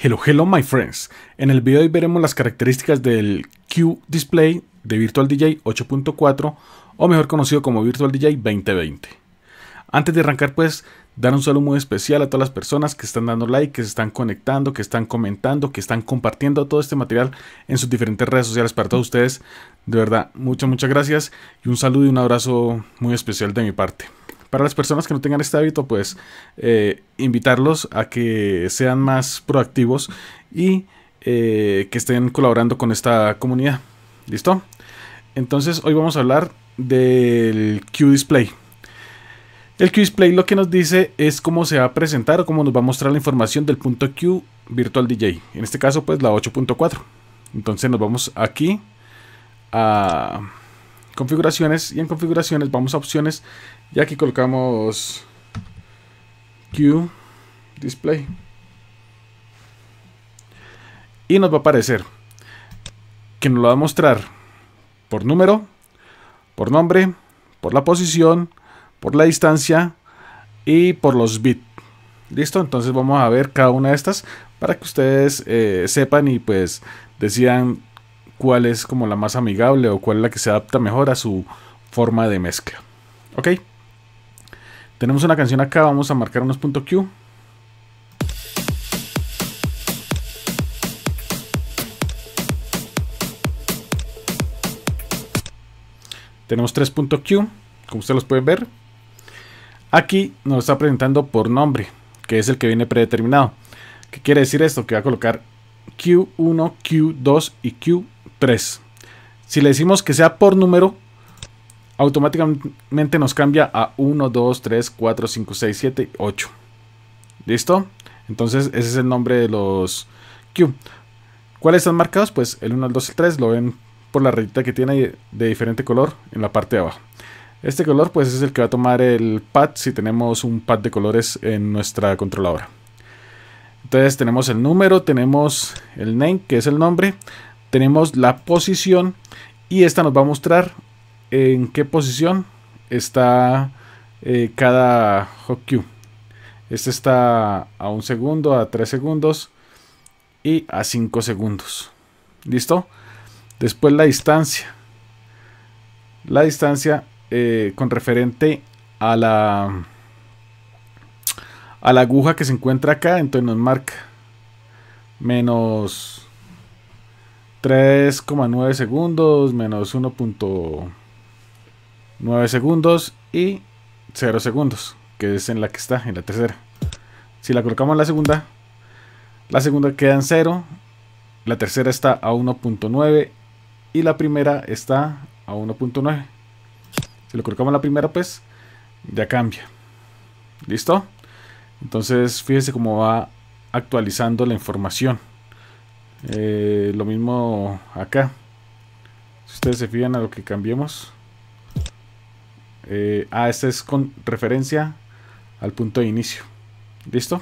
Hello, hello my friends. En el video de hoy veremos las características del Q Display de Virtual DJ 8.4 o mejor conocido como Virtual DJ 2020. Antes de arrancar pues, dar un saludo muy especial a todas las personas que están dando like, que se están conectando, que están comentando, que están compartiendo todo este material en sus diferentes redes sociales para todos ustedes. De verdad, muchas, muchas gracias y un saludo y un abrazo muy especial de mi parte. Para las personas que no tengan este hábito, pues eh, invitarlos a que sean más proactivos y eh, que estén colaborando con esta comunidad. ¿Listo? Entonces hoy vamos a hablar del Q-Display. El Q-Display lo que nos dice es cómo se va a presentar o cómo nos va a mostrar la información del punto Q Virtual DJ. En este caso, pues la 8.4. Entonces nos vamos aquí a configuraciones y en configuraciones vamos a opciones y aquí colocamos Q display y nos va a aparecer que nos lo va a mostrar por número, por nombre, por la posición, por la distancia y por los bits. Listo, entonces vamos a ver cada una de estas para que ustedes eh, sepan y pues decidan cuál es como la más amigable o cuál es la que se adapta mejor a su forma de mezcla. Ok. Tenemos una canción acá, vamos a marcar unos puntos Q. Tenemos tres puntos Q, como ustedes los pueden ver. Aquí nos está presentando por nombre, que es el que viene predeterminado. ¿Qué quiere decir esto? Que va a colocar Q1, Q2 y Q3. 3. Si le decimos que sea por número, automáticamente nos cambia a 1, 2, 3, 4, 5, 6, 7, 8. ¿Listo? Entonces ese es el nombre de los Q. ¿Cuáles están marcados? Pues el 1, el 2, el 3 lo ven por la rayita que tiene de diferente color en la parte de abajo. Este color pues es el que va a tomar el pad si tenemos un pad de colores en nuestra controladora. Entonces tenemos el número, tenemos el name que es el nombre, tenemos la posición y esta nos va a mostrar en qué posición está eh, cada cue Este está a un segundo, a tres segundos y a cinco segundos. ¿Listo? Después la distancia. La distancia eh, con referente a la, a la aguja que se encuentra acá. Entonces nos marca menos 3,9 segundos, menos 1.9 segundos y 0 segundos, que es en la que está, en la tercera. Si la colocamos en la segunda, la segunda queda en 0, la tercera está a 1.9 y la primera está a 1.9. Si lo colocamos en la primera, pues ya cambia. ¿Listo? Entonces fíjense cómo va actualizando la información. Eh, lo mismo acá. Si ustedes se fijan a lo que cambiemos. Eh, ah, este es con referencia al punto de inicio. ¿Listo?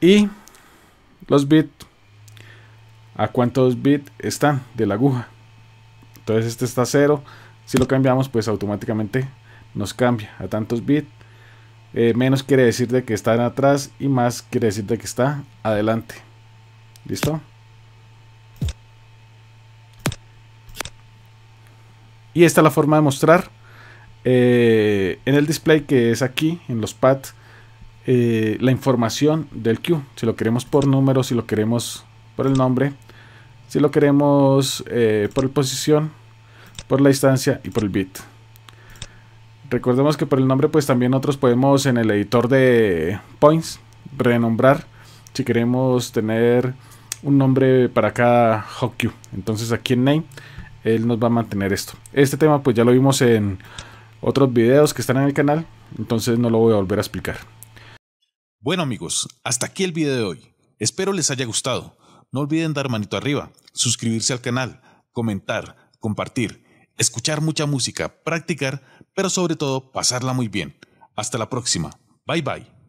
Y los bits. ¿A cuántos bits están de la aguja? Entonces este está cero. Si lo cambiamos, pues automáticamente nos cambia a tantos bits. Eh, menos quiere decir de que está atrás y más quiere decir de que está adelante. ¿Listo? Y esta es la forma de mostrar. Eh, en el display que es aquí, en los pads, eh, la información del queue. Si lo queremos por número, si lo queremos por el nombre, si lo queremos eh, por posición, por la distancia y por el bit. Recordemos que por el nombre pues también nosotros podemos en el editor de points renombrar si queremos tener un nombre para cada Hokyu. Entonces aquí en Name, él nos va a mantener esto. Este tema pues ya lo vimos en otros videos que están en el canal, entonces no lo voy a volver a explicar. Bueno amigos, hasta aquí el video de hoy. Espero les haya gustado. No olviden dar manito arriba, suscribirse al canal, comentar, compartir, escuchar mucha música, practicar, pero sobre todo pasarla muy bien. Hasta la próxima. Bye bye.